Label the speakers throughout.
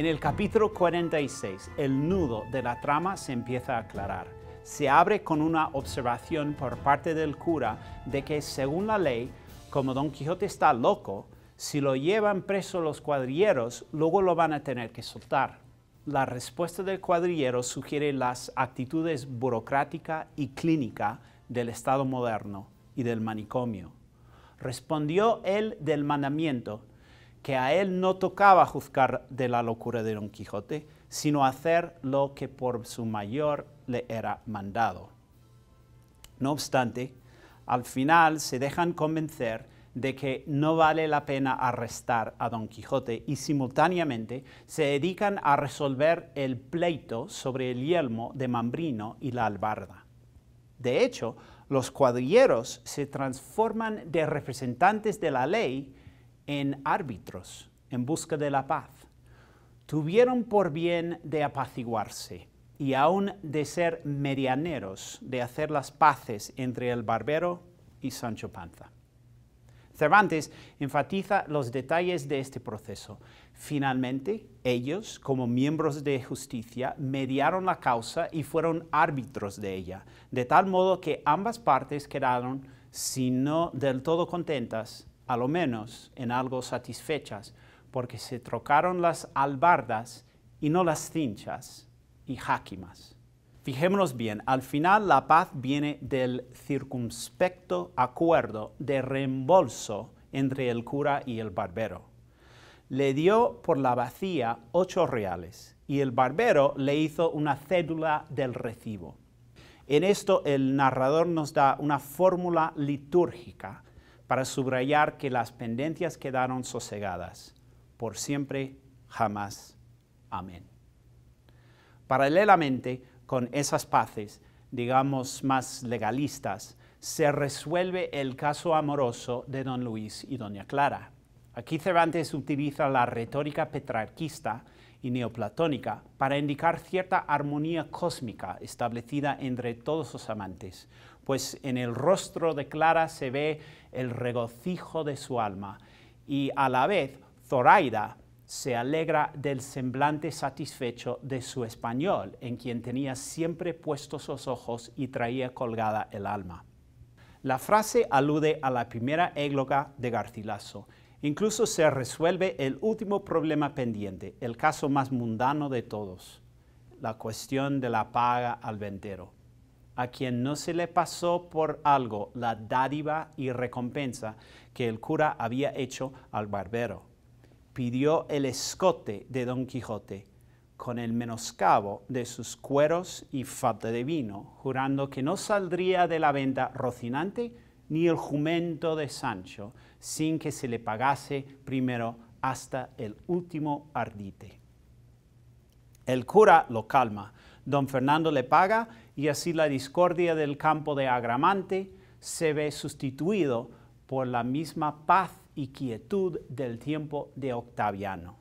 Speaker 1: En el capítulo 46, el nudo de la trama se empieza a aclarar. Se abre con una observación por parte del cura de que, según la ley, como Don Quijote está loco, si lo llevan preso los cuadrilleros, luego lo van a tener que soltar. La respuesta del cuadrillero sugiere las actitudes burocrática y clínica del Estado moderno y del manicomio. Respondió él del mandamiento, que a él no tocaba juzgar de la locura de Don Quijote, sino hacer lo que por su mayor le era mandado. No obstante, al final se dejan convencer de que no vale la pena arrestar a Don Quijote y simultáneamente se dedican a resolver el pleito sobre el yelmo de Mambrino y la albarda. De hecho, los cuadrilleros se transforman de representantes de la ley en árbitros en busca de la paz. Tuvieron por bien de apaciguarse y aún de ser medianeros, de hacer las paces entre el barbero y Sancho Panza. Cervantes enfatiza los detalles de este proceso. Finalmente, ellos, como miembros de justicia, mediaron la causa y fueron árbitros de ella, de tal modo que ambas partes quedaron, si no del todo contentas, a lo menos en algo satisfechas, porque se trocaron las albardas y no las cinchas y jáquimas. Fijémonos bien, al final la paz viene del circunspecto acuerdo de reembolso entre el cura y el barbero. Le dio por la vacía ocho reales y el barbero le hizo una cédula del recibo. En esto el narrador nos da una fórmula litúrgica para subrayar que las pendencias quedaron sosegadas por siempre, jamás. Amén. Paralelamente con esas paces, digamos más legalistas, se resuelve el caso amoroso de don Luis y doña Clara. Aquí Cervantes utiliza la retórica petrarquista y neoplatónica para indicar cierta armonía cósmica establecida entre todos los amantes, pues en el rostro de Clara se ve el regocijo de su alma y a la vez Zoraida se alegra del semblante satisfecho de su español, en quien tenía siempre puestos los ojos y traía colgada el alma. La frase alude a la primera égloga de Garcilaso, Incluso se resuelve el último problema pendiente, el caso más mundano de todos, la cuestión de la paga al ventero, a quien no se le pasó por algo la dádiva y recompensa que el cura había hecho al barbero. Pidió el escote de Don Quijote con el menoscabo de sus cueros y falta de vino, jurando que no saldría de la venta rocinante, ni el jumento de Sancho sin que se le pagase primero hasta el último ardite. El cura lo calma, don Fernando le paga y así la discordia del campo de Agramante se ve sustituido por la misma paz y quietud del tiempo de Octaviano.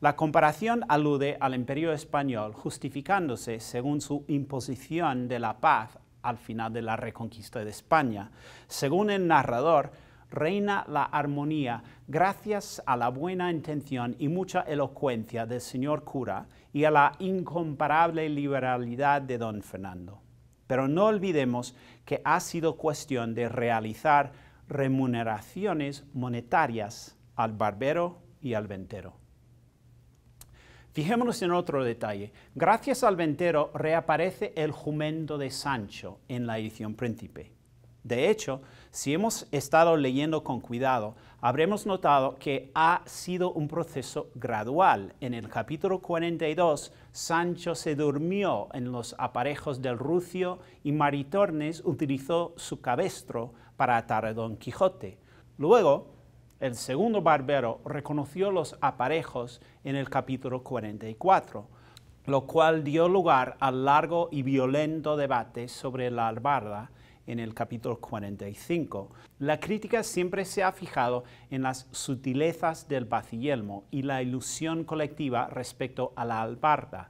Speaker 1: La comparación alude al imperio español justificándose según su imposición de la paz al final de la reconquista de España. Según el narrador, reina la armonía gracias a la buena intención y mucha elocuencia del señor cura y a la incomparable liberalidad de don Fernando. Pero no olvidemos que ha sido cuestión de realizar remuneraciones monetarias al barbero y al ventero. Fijémonos en otro detalle. Gracias al ventero reaparece el jumento de Sancho en la edición príncipe. De hecho, si hemos estado leyendo con cuidado, habremos notado que ha sido un proceso gradual. En el capítulo 42, Sancho se durmió en los aparejos del rucio y Maritornes utilizó su cabestro para atar a Don Quijote. Luego, el segundo barbero reconoció los aparejos en el capítulo 44, lo cual dio lugar al largo y violento debate sobre la albarda en el capítulo 45. La crítica siempre se ha fijado en las sutilezas del bacillelmo y la ilusión colectiva respecto a la albarda.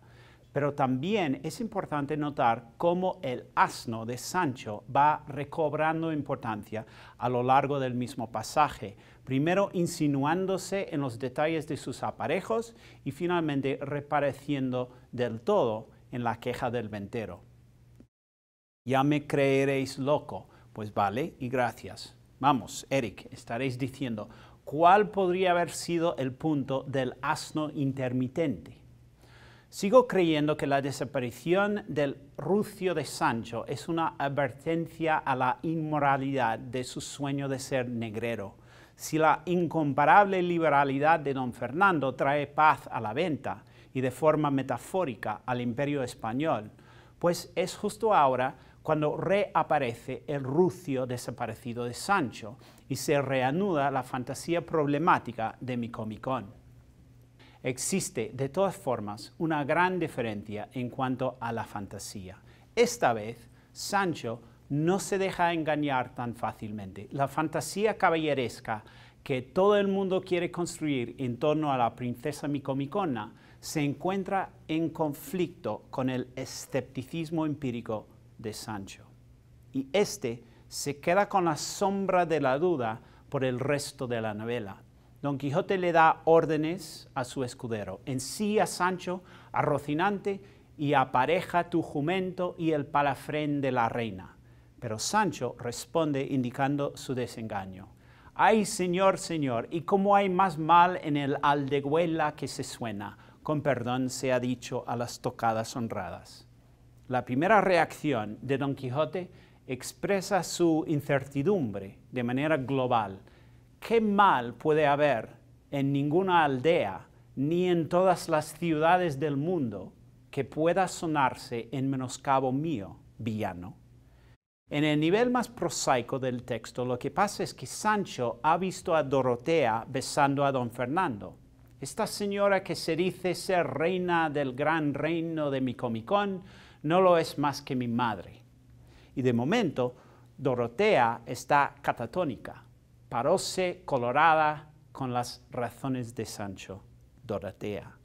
Speaker 1: Pero también es importante notar cómo el asno de Sancho va recobrando importancia a lo largo del mismo pasaje, primero insinuándose en los detalles de sus aparejos y finalmente repareciendo del todo en la queja del ventero. Ya me creeréis loco, pues vale y gracias. Vamos, Eric, estaréis diciendo, ¿cuál podría haber sido el punto del asno intermitente? Sigo creyendo que la desaparición del rucio de Sancho es una advertencia a la inmoralidad de su sueño de ser negrero. Si la incomparable liberalidad de don Fernando trae paz a la venta y de forma metafórica al imperio español, pues es justo ahora cuando reaparece el rucio desaparecido de Sancho y se reanuda la fantasía problemática de mi comicón. Existe, de todas formas, una gran diferencia en cuanto a la fantasía. Esta vez, Sancho no se deja engañar tan fácilmente. La fantasía caballeresca que todo el mundo quiere construir en torno a la princesa micomicona se encuentra en conflicto con el escepticismo empírico de Sancho. Y este se queda con la sombra de la duda por el resto de la novela. Don Quijote le da órdenes a su escudero, a Sancho a Rocinante y apareja tu jumento y el palafrén de la reina. Pero Sancho responde indicando su desengaño. Ay, señor, señor, y cómo hay más mal en el aldehuela que se suena, con perdón se ha dicho a las tocadas honradas. La primera reacción de Don Quijote expresa su incertidumbre de manera global, ¿qué mal puede haber en ninguna aldea ni en todas las ciudades del mundo que pueda sonarse en menoscabo mío, villano? En el nivel más prosaico del texto, lo que pasa es que Sancho ha visto a Dorotea besando a don Fernando. Esta señora que se dice ser reina del gran reino de Micomicón no lo es más que mi madre. Y de momento, Dorotea está catatónica, paróse colorada con las razones de Sancho, Dorotea.